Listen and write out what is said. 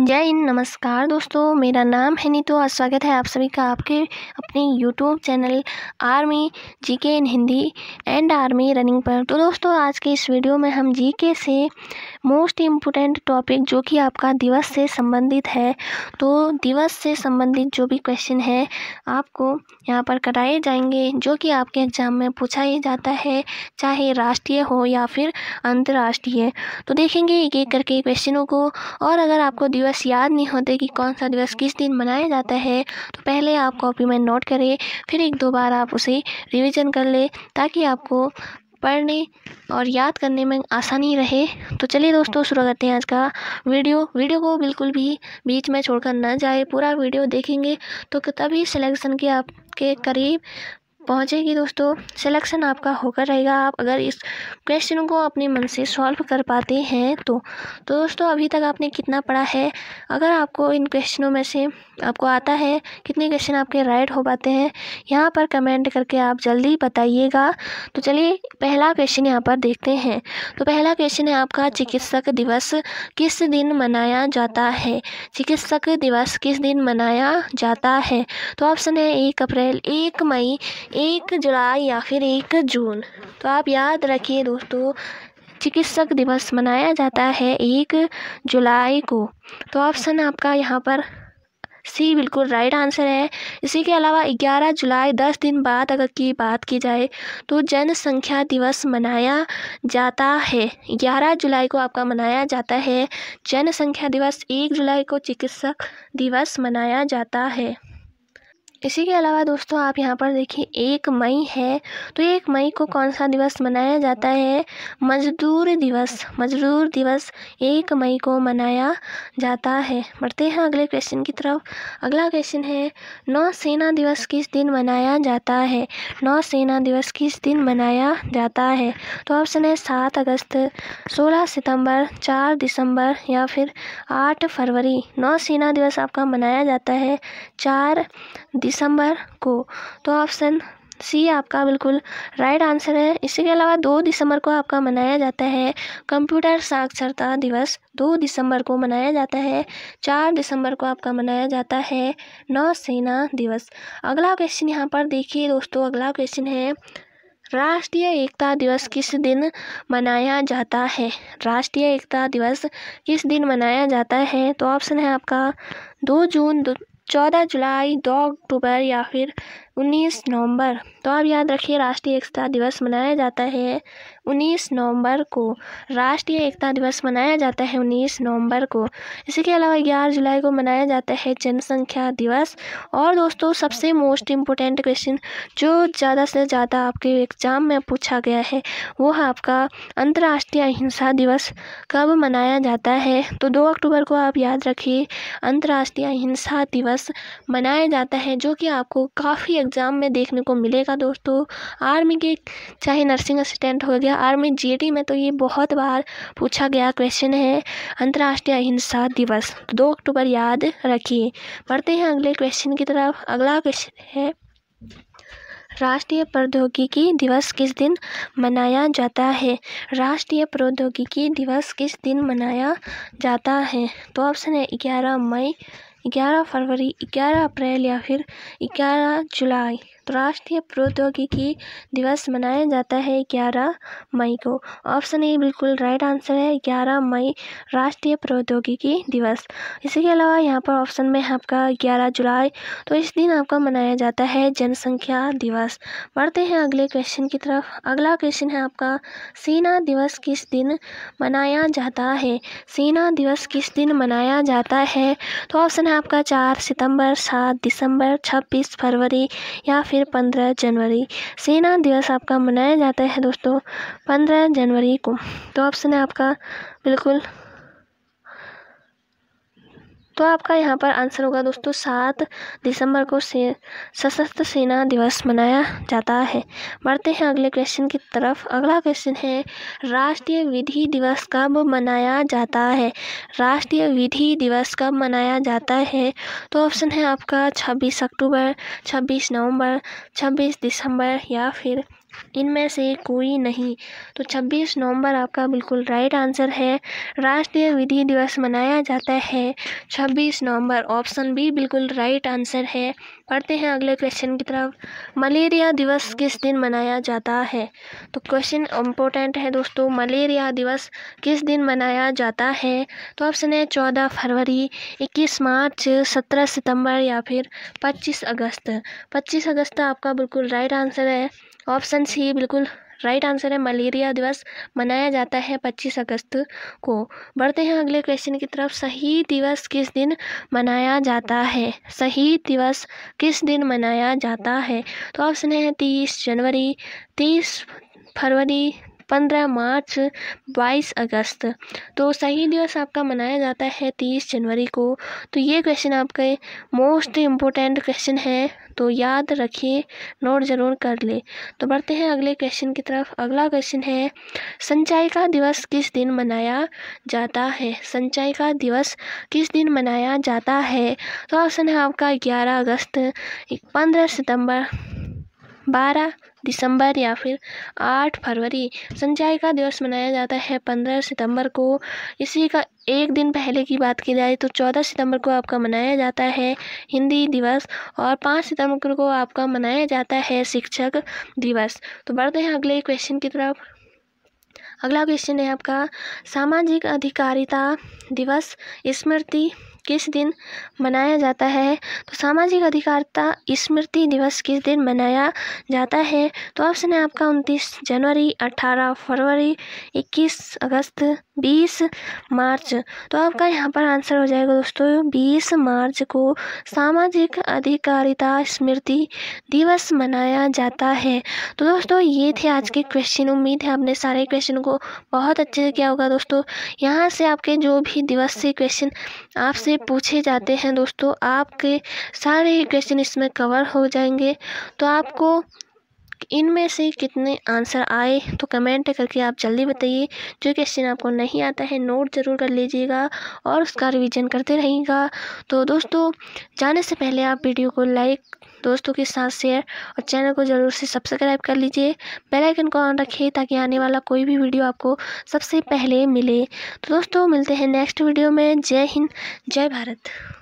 जय हिंद नमस्कार दोस्तों मेरा नाम है नीतू और स्वागत है आप सभी का आपके अपने यूट्यूब चैनल आर्मी जी के in Hindi and army running पर तो दोस्तों आज के इस वीडियो में हम जी के से मोस्ट इम्पोर्टेंट टॉपिक जो कि आपका दिवस से संबंधित है तो दिवस से संबंधित जो भी क्वेश्चन है आपको यहाँ पर कराए जाएंगे जो कि आपके एग्ज़ाम में पूछा ही जाता है चाहे राष्ट्रीय हो या फिर अंतर्राष्ट्रीय तो देखेंगे एक एक करके क्वेश्चनों को और अगर आपको दिवस दिवस याद नहीं होते कि कौन सा दिवस किस दिन मनाया जाता है तो पहले आप कॉपी में नोट करें फिर एक दो बार आप उसे रिवीजन कर ले ताकि आपको पढ़ने और याद करने में आसानी रहे तो चलिए दोस्तों शुरू करते हैं आज का वीडियो वीडियो को बिल्कुल भी बीच में छोड़कर ना जाए पूरा वीडियो देखेंगे तो तभी सिलेक्शन के आपके करीब पहुँचेगी दोस्तों सिलेक्शन आपका होकर रहेगा आप अगर इस क्वेश्चन को अपने मन से सॉल्व कर पाते हैं तो तो दोस्तों अभी तक आपने कितना पढ़ा है अगर आपको इन क्वेश्चनों में से आपको आता है कितने क्वेश्चन आपके राइट हो पाते हैं यहाँ पर कमेंट करके आप जल्दी बताइएगा तो चलिए पहला क्वेश्चन यहाँ पर देखते हैं तो पहला क्वेश्चन है आपका चिकित्सक दिवस किस दिन मनाया जाता है चिकित्सक दिवस किस दिन मनाया जाता है तो ऑप्शन है एक अप्रैल एक मई एक जुलाई या फिर एक जून तो आप याद रखिए दोस्तों चिकित्सक दिवस मनाया जाता है एक जुलाई को तो ऑप्शन आपका यहाँ पर सी बिल्कुल राइट आंसर है इसी के अलावा 11 जुलाई 10 दिन बाद अगर की बात की जाए तो जनसंख्या दिवस मनाया जाता है 11 जुलाई को आपका मनाया जाता है जनसंख्या दिवस 1 जुलाई को चिकित्सक दिवस मनाया जाता है इसी के अलावा दोस्तों आप यहाँ पर देखिए एक मई है तो एक मई को कौन सा दिवस मनाया जाता है मजदूर दिवस मजदूर दिवस एक मई को मनाया जाता है बढ़ते हैं अगले क्वेश्चन की तरफ अगला क्वेश्चन है नौसेना दिवस किस दिन मनाया जाता है नौसेना दिवस किस दिन मनाया जाता है तो ऑप्शन है सात अगस्त सोलह सितंबर चार दिसंबर या फिर आठ फरवरी नौसेना दिवस आपका मनाया जाता है चार दिसंबर को तो ऑप्शन सी आपका बिल्कुल राइट आंसर है इसके अलावा दो दिसंबर को आपका मनाया जाता है कंप्यूटर साक्षरता दिवस दो दिसंबर को मनाया जाता है चार दिसंबर को आपका मनाया जाता है नौसेना दिवस अगला क्वेश्चन यहाँ पर देखिए दोस्तों अगला क्वेश्चन है राष्ट्रीय एकता दिवस किस दिन मनाया जाता है राष्ट्रीय एकता दिवस किस दिन मनाया जाता है तो ऑप्शन है आपका दो जून चौदह जुलाई दो अक्टूबर या फिर उन्नीस नवंबर तो आप याद रखिए राष्ट्रीय एकता दिवस मनाया जाता है उन्नीस नवंबर को राष्ट्रीय एकता दिवस मनाया जाता है उन्नीस नवंबर को इसी के अलावा ग्यारह जुलाई को मनाया जाता है जनसंख्या दिवस और दोस्तों सबसे मोस्ट इम्पोर्टेंट क्वेश्चन जो ज़्यादा से ज़्यादा आपके एग्ज़ाम में पूछा गया है वो है आपका अंतर्राष्ट्रीय अहिंसा दिवस कब मनाया जाता है तो दो अक्टूबर को आप याद रखिए अंतर्राष्ट्रीय अहिंसा दिवस मनाया जाता है जो कि आपको काफ़ी एग्ज़ाम में देखने को मिलेगा दोस्तों आर्मी के चाहे नर्सिंग असिस्टेंट हो गया आर्मी जीडी में तो ये बहुत बार पूछा गया क्वेश्चन है अंतर्राष्ट्रीय अहिंसा दिवस तो दो अक्टूबर याद रखिए पढ़ते हैं अगले क्वेश्चन की तरफ अगला क्वेश्चन है राष्ट्रीय प्रौद्योगिकी दिवस किस दिन मनाया जाता है राष्ट्रीय प्रौद्योगिकी दिवस किस दिन मनाया जाता है तो ऑप्शन है ग्यारह मई ग्यारह फरवरी ग्यारह अप्रैल या फिर ग्यारह जुलाई राष्ट्रीय प्रौद्योगिकी दिवस मनाया जाता है ग्यारह मई को ऑप्शन ए बिल्कुल राइट आंसर है ग्यारह मई राष्ट्रीय प्रौद्योगिकी दिवस इसी के अलावा यहाँ पर ऑप्शन में आपका ग्यारह जुलाई तो इस दिन आपका मनाया जाता है जनसंख्या दिवस बढ़ते हैं अगले क्वेश्चन की तरफ अगला क्वेश्चन है आपका सेना दिवस किस दिन मनाया जाता है सेना दिवस किस दिन मनाया जाता है तो ऑप्शन है आपका चार सितंबर सात दिसंबर छब्बीस फरवरी या फिर फिर पंद्रह जनवरी सेना दिवस आपका मनाया जाता है दोस्तों पंद्रह जनवरी को तो ऑप्शन है आपका बिल्कुल तो आपका यहाँ पर आंसर होगा दोस्तों सात दिसंबर को से सशस्त्र सेना दिवस मनाया जाता है बढ़ते हैं अगले क्वेश्चन की तरफ अगला क्वेश्चन है राष्ट्रीय विधि दिवस कब मनाया जाता है राष्ट्रीय विधि दिवस कब मनाया जाता है तो ऑप्शन है आपका छब्बीस अक्टूबर छब्बीस नवंबर छब्बीस दिसंबर या फिर इनमें से कोई नहीं तो 26 नवंबर आपका बिल्कुल राइट आंसर है राष्ट्रीय विधि दिवस मनाया जाता है 26 नवंबर ऑप्शन बी बिल्कुल राइट आंसर है पढ़ते हैं अगले क्वेश्चन की तरफ मलेरिया दिवस किस दिन मनाया जाता है तो क्वेश्चन इम्पोर्टेंट है दोस्तों मलेरिया दिवस किस दिन मनाया जाता है तो ऑप्शन है चौदह फरवरी इक्कीस मार्च सत्रह सितंबर या फिर पच्चीस अगस्त पच्चीस अगस्त आपका बिल्कुल राइट आंसर है ऑप्शन सी बिल्कुल राइट आंसर है मलेरिया दिवस मनाया जाता है 25 अगस्त को बढ़ते हैं अगले क्वेश्चन की तरफ सही दिवस किस दिन मनाया जाता है सही दिवस किस दिन मनाया जाता है तो ऑप्शन है तीस जनवरी तीस फरवरी पंद्रह मार्च बाईस अगस्त तो सही दिवस आपका मनाया जाता है तीस जनवरी को तो ये क्वेश्चन आपके मोस्ट इम्पोर्टेंट क्वेश्चन है तो याद रखिए नोट ज़रूर कर ले तो बढ़ते हैं अगले क्वेश्चन की तरफ अगला क्वेश्चन है संचाई का दिवस किस दिन मनाया जाता है संचाई का दिवस किस दिन मनाया जाता है तो ऑप्शन है आपका ग्यारह अगस्त पंद्रह सितंबर बारह दिसंबर या फिर आठ फरवरी सिंचाई का दिवस मनाया जाता है पंद्रह सितंबर को इसी का एक दिन पहले की बात की जाए तो चौदह सितंबर को आपका मनाया जाता है हिंदी दिवस और पाँच सितंबर को आपका मनाया जाता है शिक्षक दिवस तो बढ़ते हैं अगले क्वेश्चन की तरफ अगला क्वेश्चन है आपका सामाजिक अधिकारिता दिवस स्मृति किस दिन मनाया जाता है तो सामाजिक अधिकारिता स्मृति दिवस किस दिन मनाया जाता है तो ऑप्शन है आपका उनतीस जनवरी अठारह फरवरी इक्कीस अगस्त बीस मार्च तो आपका यहाँ पर आंसर हो जाएगा दोस्तों बीस मार्च को सामाजिक अधिकारिता स्मृति दिवस मनाया जाता है तो दोस्तों ये थे आज के क्वेश्चन उम्मीद है आपने सारे क्वेश्चन को बहुत अच्छे से किया होगा दोस्तों यहाँ से आपके जो भी दिवस से क्वेश्चन आपसे पूछे जाते हैं दोस्तों आपके सारे ही क्वेश्चन इसमें कवर हो जाएंगे तो आपको इनमें से कितने आंसर आए तो कमेंट करके आप जल्दी बताइए जो क्वेश्चन आपको नहीं आता है नोट ज़रूर कर लीजिएगा और उसका रिवीजन करते रहिएगा तो दोस्तों जाने से पहले आप वीडियो को लाइक दोस्तों के साथ शेयर और चैनल को ज़रूर से सब्सक्राइब कर लीजिए बेल आइकन को ऑन रखिए ताकि आने वाला कोई भी वीडियो आपको सबसे पहले मिले तो दोस्तों मिलते हैं नेक्स्ट वीडियो में जय हिंद जय भारत